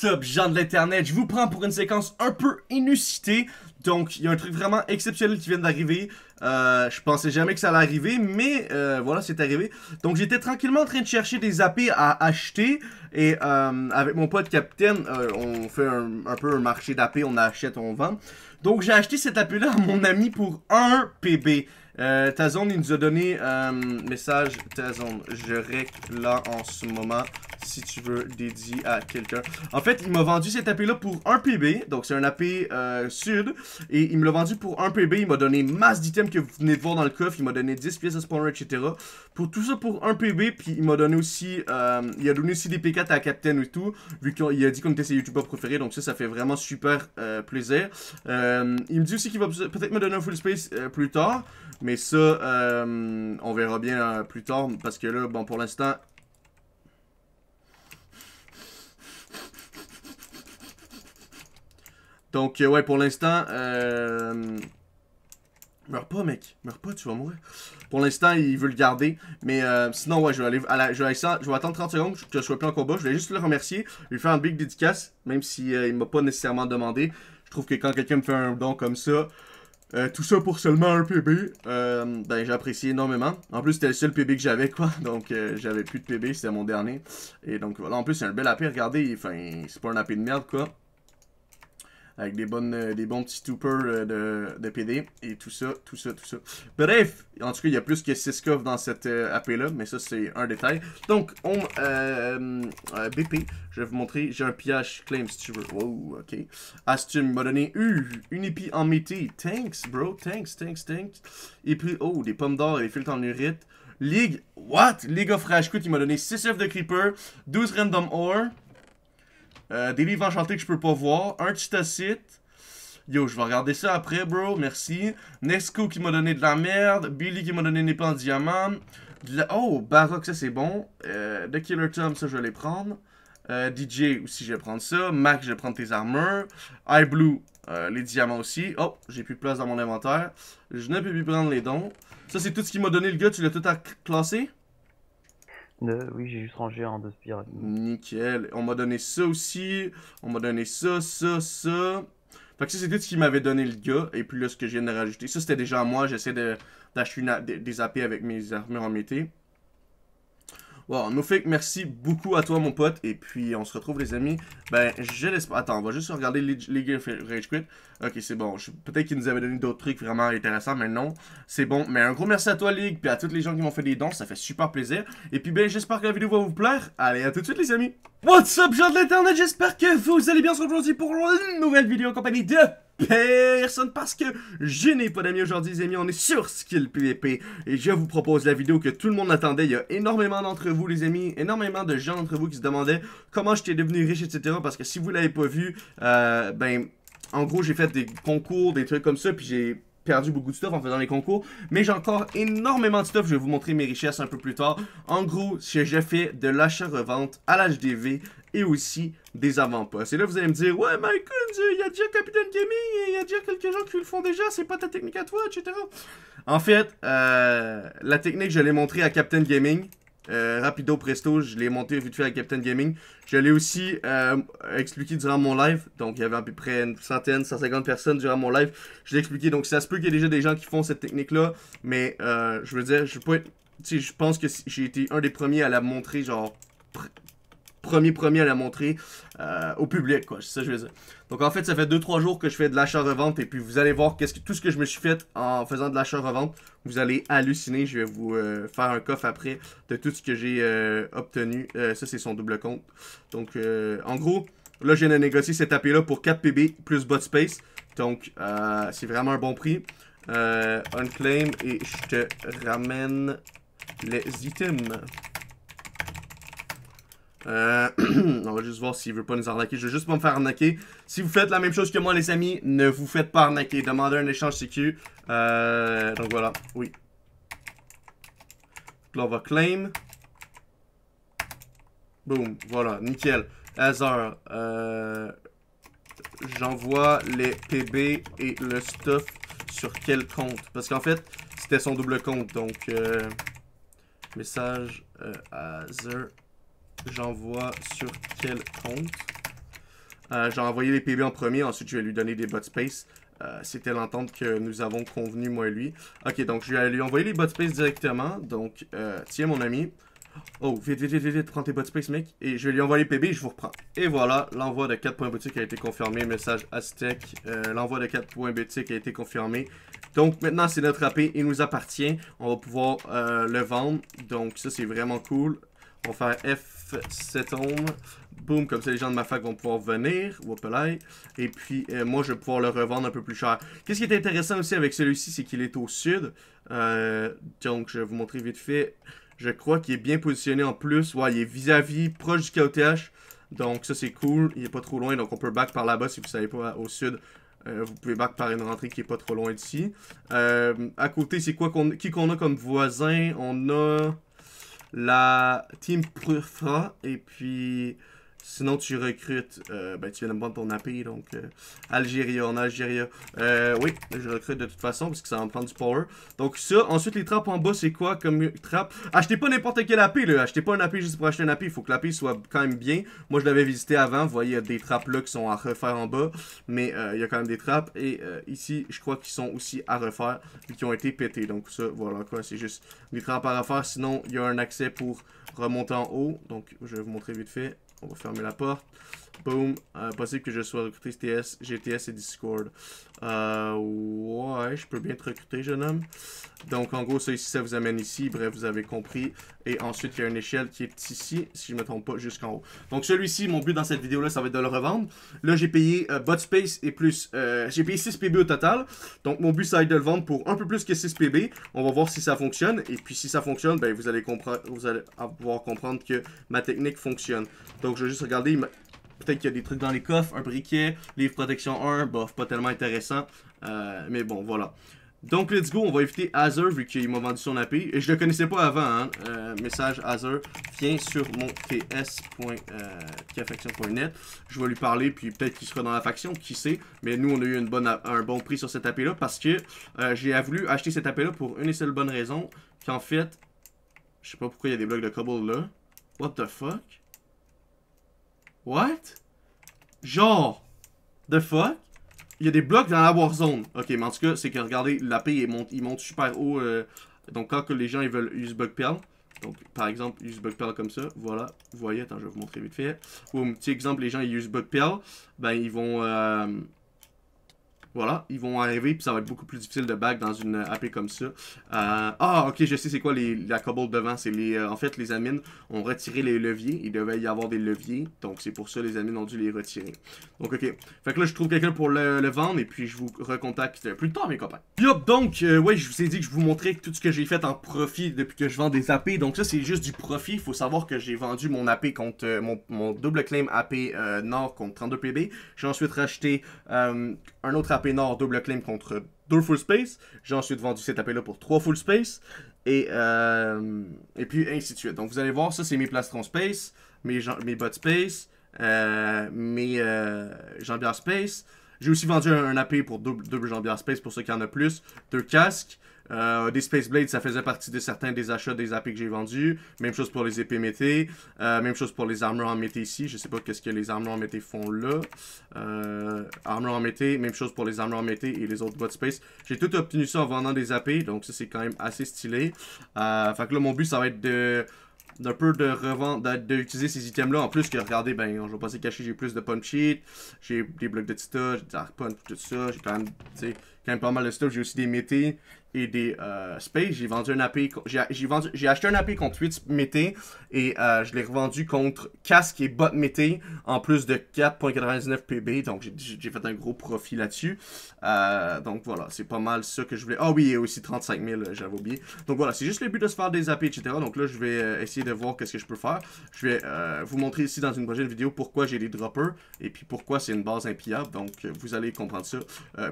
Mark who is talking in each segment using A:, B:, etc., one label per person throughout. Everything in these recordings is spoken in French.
A: What's up, gens de l'internet? Je vous prends pour une séquence un peu inusitée. Donc, il y a un truc vraiment exceptionnel qui vient d'arriver. Euh, je pensais jamais que ça allait arriver, mais euh, voilà, c'est arrivé. Donc, j'étais tranquillement en train de chercher des AP à acheter. Et euh, avec mon pote Capitaine, on fait un, peu un marché d'AP, on achète, on vend. Donc, j'ai acheté cette AP-là à mon ami pour 1 PB. Euh, Tazon il nous a donné un euh, message Tazon Je rec là en ce moment si tu veux dédier à quelqu'un. En fait, il m'a vendu cet AP là pour 1 PB, donc c'est un AP euh, sud, et il me l'a vendu pour 1 PB, il m'a donné masse d'items que vous venez de voir dans le coffre, il m'a donné 10 pièces de spawner, etc. Pour tout ça pour 1 PB, puis il m'a donné aussi, il a donné aussi des P4 à Captain et tout, vu qu'il a dit qu'on était ses youtubeurs préférés, donc ça, ça fait vraiment super plaisir. il me dit aussi qu'il va peut-être me donner un full space plus tard, mais ça, euh, on verra bien euh, plus tard. Parce que là, bon, pour l'instant... Donc, euh, ouais, pour l'instant... Meurs pas, mec. Meurs pas, tu vas mourir. Pour l'instant, il veut le garder. Mais sinon, ouais, je vais aller je, vais attendre 30 secondes que je sois plus en combat. Je vais juste le remercier. Lui faire un big dédicace, même s'il si, il m'a pas nécessairement demandé. Je trouve que quand quelqu'un me fait un don comme ça, euh, tout ça pour seulement un PB. Euh, ben, j'apprécie énormément. En plus, c'était le seul PB que j'avais, quoi. Donc, euh, j'avais plus de PB, c'était mon dernier. Et donc, voilà. En plus, c'est un bel AP, regardez. Enfin, c'est pas un AP de merde, quoi avec des, bonnes, euh, des bons petits troopers euh, de, de, PD et tout ça, tout ça, tout ça. Bref, en tout cas, il y a plus que 6 coffres dans cette euh, AP-là, mais ça, c'est un détail. Donc, on... Euh, BP, je vais vous montrer, j'ai un pillage claim si tu veux. Wow, ok. il m'a donné une une épée en métier. Thanks, bro, thanks, thanks, thanks. Et puis, oh, des pommes d'or et des filtres en urite. League, what? League of écoute, il m'a donné 6 œufs de Creeper, 12 random ore. Euh, des livres enchantés que je peux pas voir. Un Titacite. Yo, je vais regarder ça après, bro. Merci. Nesco qui m'a donné de la merde. Billy qui m'a donné des épée en diamant. Oh, Baroque, ça c'est bon. Euh, The Killer Tom, ça je vais les prendre. Euh, DJ aussi, je vais prendre ça. Mac, je vais prendre tes armures. I Blue, les diamants aussi. Oh, j'ai plus de place dans mon inventaire. Je ne peux plus prendre les dons. Ça, c'est tout ce qu'il m'a donné, le gars. Tu l'as tout à classer? Oui, j'ai juste rangé en deux spirales. Nickel. On m'a donné ça aussi. On m'a donné ça, ça, ça. Fait que ça, c'était ce qu'il m'avait donné le gars. Et puis là, ce que je viens de rajouter. Ça, c'était déjà à moi. J'essaie d'acheter des AP avec mes armures en mété. Bon, Nofake, merci beaucoup à toi, mon pote. Et puis, on se retrouve, les amis. Ben, je l'espère. Attends, on va juste regarder League of Rage Quit. Ok, c'est bon. Peut-être qu'il nous avait donné d'autres trucs vraiment intéressants, mais non. C'est bon. Mais un gros merci à toi, League, puis à toutes les gens qui m'ont fait des dons. Ça fait super plaisir. Et puis, ben, j'espère que la vidéo va vous plaire. Allez, à tout de suite, les amis. What's up, gens de l'Internet? J'espère que vous allez bien. On se retrouve aujourd'hui pour une nouvelle vidéo en compagnie de personne parce que je n'ai pas d'amis aujourd'hui les amis, on est sur Skill PVP et je vous propose la vidéo que tout le monde attendait, il y a énormément d'entre vous les amis, énormément de gens d'entre vous qui se demandaient comment j'étais devenu riche etc parce que si vous l'avez pas vu, euh, ben en gros j'ai fait des concours, des trucs comme ça puis j'ai perdu beaucoup de stuff en faisant les concours, mais j'ai encore énormément de stuff, je vais vous montrer mes richesses un peu plus tard. En gros, je fais de l'achat-revente à l'HDV et aussi des avant-postes. Et là, vous allez me dire, ouais, Michael, euh, il y a déjà Captain Gaming, il y a déjà quelques gens qui le font déjà, c'est pas ta technique à toi, etc. En fait, euh, la technique, je l'ai montrée à Captain Gaming. Euh, rapido presto, je l'ai monté vite fait à Captain Gaming. Je l'ai aussi expliqué durant mon live. Donc, il y avait à peu près une centaine, 150 personnes durant mon live. Je l'ai expliqué. Donc, ça se peut qu'il y ait déjà des gens qui font cette technique-là. Mais, je veux dire, je je pense que j'ai été un des premiers à la montrer, genre, premier premier à la montrer euh, au public, quoi. C'est ça que je veux dire. Donc en fait, ça fait 2-3 jours que je fais de l'achat-revente et puis vous allez voir qu'est-ce que, tout ce que je me suis fait en faisant de l'achat-revente. Vous allez halluciner. Je vais vous euh, faire un coffre après de tout ce que j'ai euh, obtenu. ça, c'est son double compte. Donc en gros, là, je viens de négocier cet AP-là pour 4 PB plus bot space. Donc c'est vraiment un bon prix. unclaim et je te ramène les items. Euh, on va juste voir s'il veut pas nous arnaquer. Je veux juste pas me faire arnaquer. Si vous faites la même chose que moi, les amis, ne vous faites pas arnaquer. Demandez un échange sécu. Euh, donc voilà, oui. Là, claim. Boom, voilà, nickel. Hazard, euh, j'envoie les PB et le stuff sur quel compte? Parce qu'en fait, c'était son double compte, donc... message Hazard... J'envoie sur quel compte euh, J'ai envoyé les PB en premier, ensuite je vais lui donner des bot euh, C'était l'entente que nous avons convenu moi et lui. Ok, donc je vais lui envoyer les bot directement. Donc, euh, tiens mon ami. Oh, vite, vite, vite, vite, prends tes bot mec. Et je vais lui envoyer les PB et je vous reprends. Et voilà, l'envoi de 4 points a été confirmé. Message Aztec. l'envoi de 4 points a été confirmé. Donc maintenant c'est notre AP, il nous appartient, on va pouvoir le vendre, donc ça c'est vraiment cool. On va faire F 7 boom, Boum, comme ça les gens de ma fac vont pouvoir venir. Et puis euh, moi je vais pouvoir le revendre un peu plus cher. Qu'est-ce qui est intéressant aussi avec celui-ci, c'est qu'il est au sud. Euh, donc je vais vous montrer vite fait. Je crois qu'il est bien positionné en plus. Ouais, il est vis-à-vis, proche du KOTH. Donc ça c'est cool. Il est pas trop loin, donc on peut back par là-bas si vous savez pas au sud. Euh, vous pouvez back par une rentrée qui est pas trop loin d'ici. à côté, c'est quoi qu'on, qui qu'on a comme voisin On a la team Prufra et puis Sinon, tu recrutes. Euh, ben, tu viens de me prendre ton API, donc. Euh, Algérie, Algérie, en Algérie. Euh, oui, je recrute de toute façon, parce que ça va me prendre du power. Donc, ça. Ensuite, les trappes en bas, c'est quoi comme trappe Achetez pas n'importe quel AP, là. Achetez pas un AP juste pour acheter un AP. Il faut que l'api soit quand même bien. Moi, je l'avais visité avant. Vous voyez, il y a des trappes là qui sont à refaire en bas. Mais euh, il y a quand même des trappes. Et ici, je crois qu'ils sont aussi à refaire, et qui ont été pétés. Donc, ça, voilà quoi. C'est juste des trappes à refaire. Sinon, il y a un accès pour remonter en haut. Donc, je vais vous montrer vite fait. On va fermer la porte. Boom. Euh, possible que je sois recruté TS, GTS et Discord. Euh, ouais, je peux bien te recruter, jeune homme. Donc, en gros, ça ça vous amène ici. Bref, vous avez compris. Et ensuite, il y a une échelle qui est ici, si je ne me trompe pas, jusqu'en haut. Donc, celui-ci, mon but dans cette vidéo-là, ça va être de le revendre. Là, j'ai payé euh, BotSpace et plus. j'ai payé 6 PB au total. Donc, mon but, ça va être de le vendre pour un peu plus que 6 PB. On va voir si ça fonctionne. Et puis, si ça fonctionne, ben, vous allez, vous allez pouvoir comprendre que ma technique fonctionne. Donc, je vais juste regarder Peut-être qu'il y a des trucs dans les coffres, un briquet, livre protection 1, bof, pas tellement intéressant. Euh, mais bon, voilà. Donc, let's go, on va éviter Azer vu qu'il m'a vendu son API. Et je le connaissais pas avant, hein. Euh, message Azer, viens sur mon ts.cafaction.net. Euh, je vais lui parler, puis peut-être qu'il sera dans la faction, qui sait. Mais nous, on a eu une bonne, un bon prix sur cette AP-là parce que j'ai voulu acheter cette AP-là pour une et seule bonne raison. Qu'en fait, je sais pas pourquoi il y a des blocs de cobble là. What the fuck? What? Genre, the fuck? Il y a des blocs dans la Warzone. Ok, mais en tout cas, c'est que regardez, la paix, il monte, super haut. Euh, donc, quand que les gens ils veulent use bug pearl, donc par exemple, use bug pearl comme ça, voilà, vous voyez, attends, je vais vous montrer vite fait. Ou un petit exemple, les gens ils use bug pearl, ben ils vont. Euh, voilà, ils vont arriver, puis ça va être beaucoup plus difficile de back dans une AP comme ça. Euh, ah, ok, je sais c'est quoi les, la cobalt devant. C'est euh, en fait, les amines ont retiré les leviers. Il devait y avoir des leviers, donc c'est pour ça les amines ont dû les retirer. Donc, ok. Fait que là, je trouve quelqu'un pour le, vendre, et puis je vous recontacte plus tard, mes copains. Yup, donc, euh, ouais, je vous ai dit que je vous montrais tout ce que j'ai fait en profit depuis que je vends des AP. Donc ça, c'est juste du profit. Il faut savoir que j'ai vendu mon AP contre, mon, mon double claim AP Nord contre 32 PB. J'ai ensuite racheté un autre AP Nord double claim contre deux full space. J'ai ensuite vendu cet AP-là pour trois full space. Et, euh, et puis ainsi de suite. Donc vous allez voir, ça c'est mes plastrons space, mes, mes bot space, euh, mes euh, jambières space. J'ai aussi vendu un, AP pour double, double space pour ceux qui en ont plus. Deux casques. Euh, des Space Blades, ça faisait partie de certains des achats des AP que j'ai vendus. Même chose pour les épées mété. Euh, même chose pour les armures en mété ici. Je sais pas qu'est-ce que les armures en mété font là. Euh, armures en mété, même chose pour les armures en mété et les autres bots Space. J'ai tout obtenu ça en vendant des AP, donc ça c'est quand même assez stylé. Euh, fait que là, mon but, ça va être de d'un peu de revendre, d'utiliser ces items là en plus que regardez ben je vais se cacher, j'ai plus de punch j'ai des blocs de tita j'ai des punch, tout ça j'ai quand même tu quand pas mal de stuff. J'ai aussi des métés et des euh, space. J'ai vendu un AP. J'ai acheté un AP contre 8 métés et euh, je l'ai revendu contre casque et bot mété en plus de 4.99 PB. Donc j'ai fait un gros profit là-dessus. Euh, donc voilà, c'est pas mal ça que je voulais. Ah oui, et aussi 35 000, j'avais oublié. Donc voilà, c'est juste le but de se faire des AP, etc. Donc là, je vais essayer de voir qu'est-ce que je peux faire. Je vais vous montrer ici dans une prochaine vidéo pourquoi j'ai des droppers et puis pourquoi c'est une base impillable Donc vous allez comprendre ça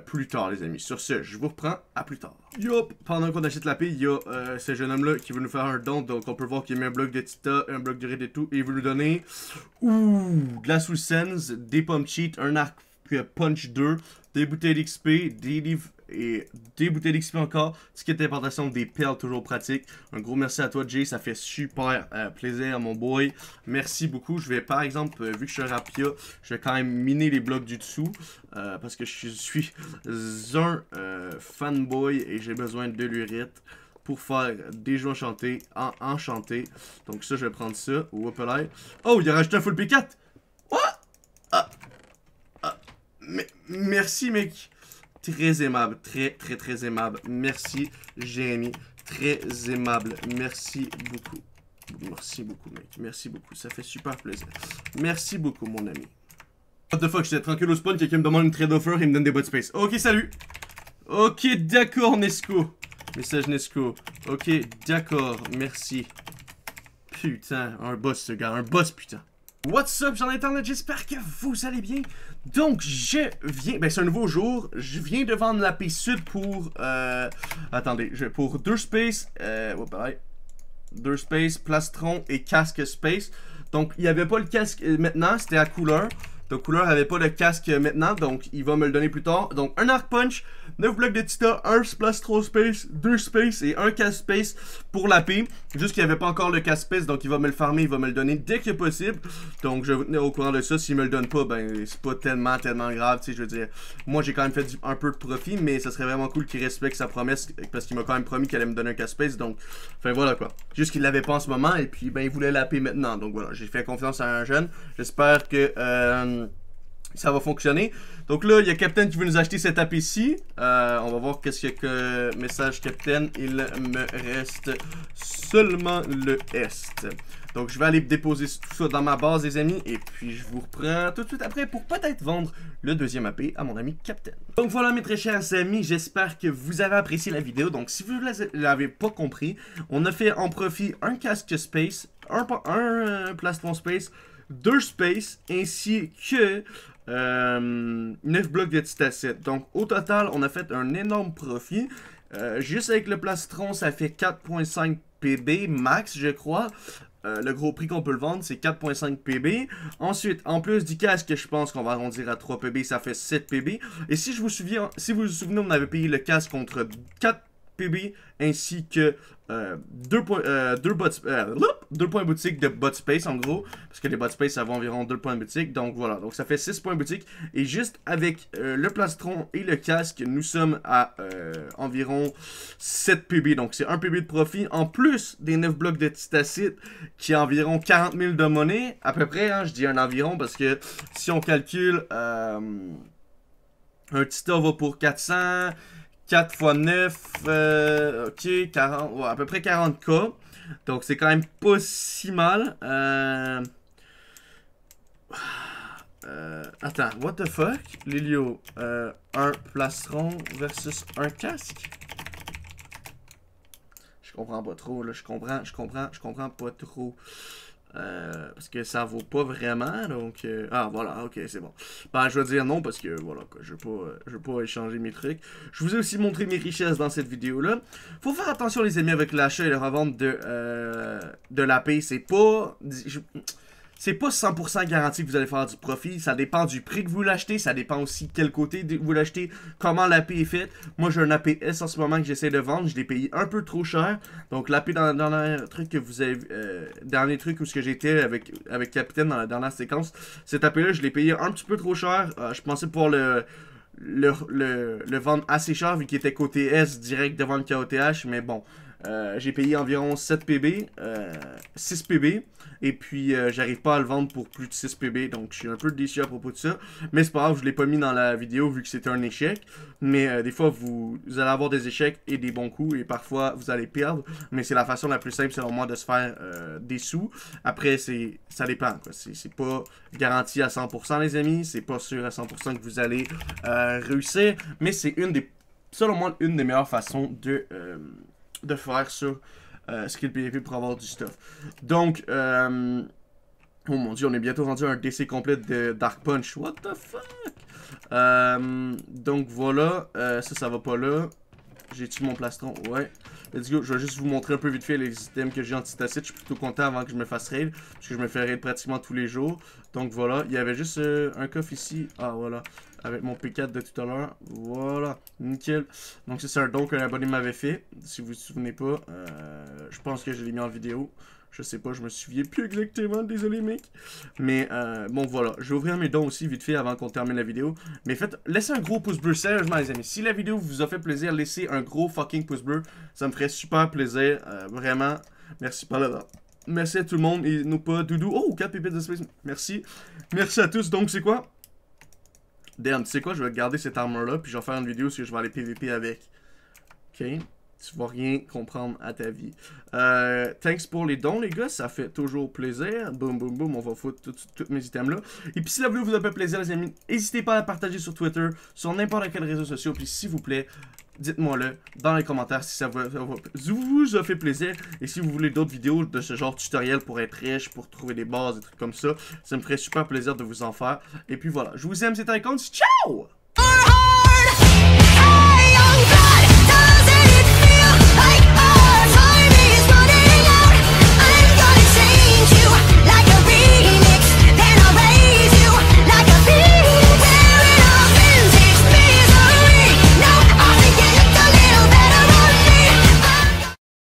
A: plus tard, les amis. Sur ce, je vous reprends à plus tard. Yup! Pendant qu'on achète la paix, il y a euh, ce jeune homme-là qui veut nous faire un don. Donc, on peut voir qu'il met un bloc de Tita, un bloc de Red et tout. Et il veut nous donner.
B: Ouh!
A: De la sous des pump Cheat, un arc punch 2, des bouteilles d'XP, des livres et des bouteilles d'XP encore. Ticket d'importation des perles, toujours pratique. Un gros merci à toi, Jay. Ça fait super euh, plaisir, mon boy. Merci beaucoup. Je vais, par exemple, euh, vu que je suis Rapia, je vais quand même miner les blocs du dessous. Euh, parce que je suis un fanboy et j'ai besoin de l'urite pour faire des jeux enchantés, en Donc ça, je vais prendre ça. Oh, il a rajouté un full P4! What? Ah. ah. merci, mec! Très aimable, très, très, très aimable. Merci, Jérémy. Très aimable. Merci beaucoup. Merci beaucoup, mec. Merci beaucoup. Ça fait super plaisir. Merci beaucoup, mon ami. What the fuck, j'étais tranquille au spawn, quelqu'un me demande une trade offer et me donne des bots space. Ok, salut. Ok, d'accord, Nesco. Message Nesco. Ok, d'accord, merci. Putain, un boss, ce gars. Un boss, putain. What's up, j'en internet, j'espère que vous allez bien. Donc, je viens, ben c'est un nouveau jour, je viens de vendre la P Sud pour, euh, attendez, je, pour deux space, euh, deux space, plastron et casque space. Donc, il n'y avait pas le casque euh, maintenant, c'était à couleur. Donc Couleur avait pas de casque maintenant, donc il va me le donner plus tard. Donc un arc punch, 9 blocs de tita, 1 splash space, 2 space et 1 casque space pour la paix. Juste qu'il n'y avait pas encore le casque space, donc il va me le farmer, il va me le donner dès que possible. Donc je vais vous tenir au courant de ça. S'il me le donne pas, ben c'est pas tellement, tellement grave. Tu sais, je veux dire, moi j'ai quand même fait un peu de profit, mais ça serait vraiment cool qu'il respecte sa promesse parce qu'il m'a quand même promis qu'il allait me donner un casque space. Donc, enfin voilà quoi. Juste qu'il l'avait pas en ce moment et puis ben il voulait la paix maintenant. Donc voilà, j'ai fait confiance à un jeune. J'espère que. Euh, ça va fonctionner. Donc là, il y a Captain qui veut nous acheter cette app ici. on va voir qu'est-ce qu'il y a que message Captain. Il me reste seulement le Est. Donc je vais aller déposer tout ça dans ma base, les amis. Et puis je vous reprends tout de suite après pour peut-être vendre le deuxième AP à mon ami Captain. Donc voilà mes très chers amis, j'espère que vous avez apprécié la vidéo. Donc si vous ne l'avez pas compris, on a fait en profit un casque space, un, un, space, deux space, ainsi que 9 euh, blocs de titacite. Donc au total, on a fait un énorme profit. Euh, juste avec le plastron, ça fait 4.5 PB max, je crois. Euh, le gros prix qu'on peut le vendre, c'est 4.5 PB. Ensuite, en plus du casque, je pense qu'on va arrondir à 3 PB, ça fait 7 PB. Et si je vous souviens, si vous vous souvenez, on avait payé le casque contre 4 PB ainsi que 2 euh, deux, points, euh, euh, deux, points boutique de bot space en gros, parce que les bot space avaient environ deux points boutique, donc voilà, donc ça fait 6 points boutique, et juste avec le plastron et le casque, nous sommes à environ 7 PB, donc c'est un PB de profit, en plus des 9 blocs de titacite, qui est environ 40 000 de monnaie, à peu près, hein, je dis un environ, parce que si on calcule, un tita va pour 400, 4 x 9, euh, ok, 40, à peu près 40k. Donc c'est quand même pas si mal. Euh, euh, attends, what the fuck? Lilio, euh, un plastron versus un casque? Je comprends pas trop, là, je comprends, je comprends, je comprends pas trop. Euh, parce que ça vaut pas vraiment, donc... Euh, ah, voilà, ok, c'est bon. Ben, je vais dire non, parce que, voilà, quoi, je veux pas, euh, je veux pas échanger mes trucs. Je vous ai aussi montré mes richesses dans cette vidéo-là. Faut faire attention, les amis, avec l'achat et la revente de, de la paix. C'est pas c'est pas 100% garanti que vous allez faire du profit. Ça dépend du prix que vous l'achetez. Ça dépend aussi quel côté vous l'achetez, comment l'AP est faite. Moi, j'ai un S en ce moment que j'essaie de vendre. Je l'ai payé un peu trop cher. Donc, l'AP dans, dans le truc que vous avez, euh, dernier truc où ce que j'étais avec, avec Capitaine dans la dernière séquence, cet AP-là, je l'ai payé un petit peu trop cher. Euh, je pensais pouvoir le, le, le vendre assez cher vu qu'il était côté S direct devant le KOTH. Mais bon, euh, j'ai payé environ 7 PB, 6 PB, et puis euh, j'arrive pas à le vendre pour plus de 6 PB, donc je suis un peu déçu à propos de ça. Mais c'est pas grave, je l'ai pas mis dans la vidéo vu que c'était un échec. Mais euh, des fois, vous, allez avoir des échecs et des bons coups, et parfois vous allez perdre. Mais c'est la façon la plus simple selon moi de se faire des sous. Après, c'est ça dépend. C'est pas garanti à 100% les amis, c'est pas sûr à 100% que vous allez réussir, mais c'est une des, selon moi, une des meilleures façons de de faire ça euh, skill PVP pour avoir du stuff. Donc, euh, oh mon dieu, on est bientôt rendu à un DC complet de Dark Punch. What the fuck? Euh, donc voilà, euh, ça, ça va pas là jai tué mon plastron? Ouais. Let's go. Je vais juste vous montrer un peu vite fait les items que j'ai en titacite. Je suis plutôt content avant que je me fasse raid. Parce que je me fais raid pratiquement tous les jours. Donc voilà. Il y avait juste euh, un coffre ici. Ah voilà. Avec mon P4 de tout à l'heure. Voilà. Nickel. Donc c'est un don qu'un abonné m'avait fait. Si vous vous souvenez pas. Euh, je pense que je l'ai mis en vidéo. Je sais pas, je me souviens plus exactement, désolé mec. Mais euh, bon voilà, je vais ouvrir mes dons aussi vite fait avant qu'on termine la vidéo. Mais faites, laissez un gros pouce bleu, sérieusement les amis. Si la vidéo vous a fait plaisir, laissez un gros fucking pouce bleu. Ça me ferait super plaisir, euh, vraiment. Merci par là-dedans. Merci à tout le monde et nos pas doudou. Oh, 4 pépites de space. Merci. Merci à tous. Donc, c'est quoi? Damn, tu sais quoi? Je vais garder cette armure-là, puis je vais faire une vidéo si je vais aller PVP avec. Ok tu vas rien comprendre à ta vie. Euh, thanks pour les dons, les gars. Ça fait toujours plaisir. Boum, boum, boum. On va foutre tous mes items là. Et puis si la vidéo vous a fait plaisir, les amis, n'hésitez pas à partager sur Twitter, sur n'importe quel réseau social. Puis s'il vous plaît, dites-moi le dans les commentaires si ça vous, a fait plaisir. Et si vous voulez d'autres vidéos de ce genre de tutoriel pour être riche, pour trouver des bases, des trucs comme ça, ça me ferait super plaisir de vous en faire. Et puis voilà. Je vous aime, c'était un Ciao!